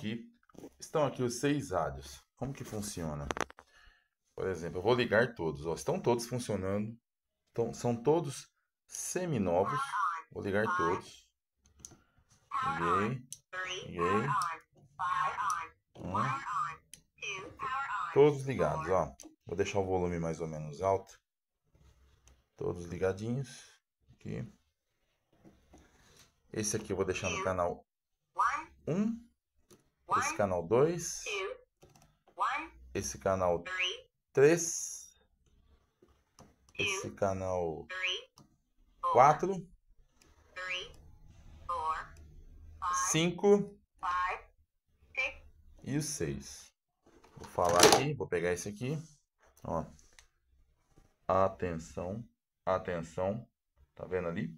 aqui, estão aqui os seis rádios. Como que funciona? Por exemplo, eu vou ligar todos. Ó, estão todos funcionando. Então, são todos semi-novos. Vou ligar todos. Liguei. Liguei. Um. Todos ligados, ó. Vou deixar o volume mais ou menos alto. Todos ligadinhos. Aqui. Esse aqui eu vou deixar no canal 1 esse canal 2, esse canal 3, esse canal 4, 5 e o 6. Vou falar aqui, vou pegar esse aqui, ó. Atenção, atenção, tá vendo ali?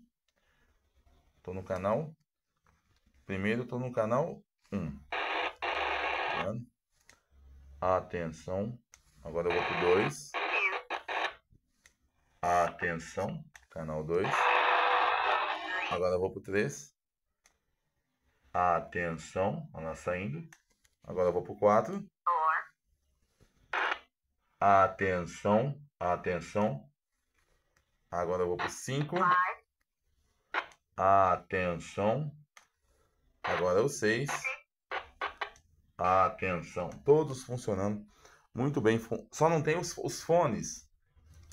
Tô no canal, primeiro tô no canal Lembrando. Atenção. Agora eu vou pro 2. Atenção. Canal 2. Agora eu vou pro 3. Atenção. Olha lá saindo. Agora eu vou pro 4. Atenção. Atenção. Agora eu vou pro 5. Atenção. Agora é o 6. Atenção, todos funcionando muito bem. Só não tem os, os fones.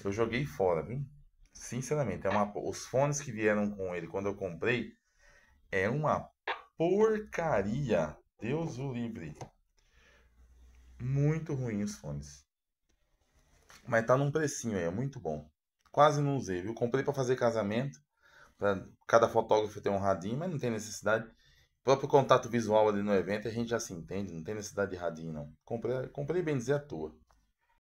Eu joguei fora, viu? Sinceramente, é uma, os fones que vieram com ele quando eu comprei é uma porcaria. Deus o livre. Muito ruim os fones. Mas tá num precinho aí, é muito bom. Quase não usei, viu? Comprei para fazer casamento, para cada fotógrafo ter um radinho, mas não tem necessidade. O próprio contato visual ali no evento, a gente já se entende, não tem necessidade de radinho, não. Comprei, comprei bem dizer à toa.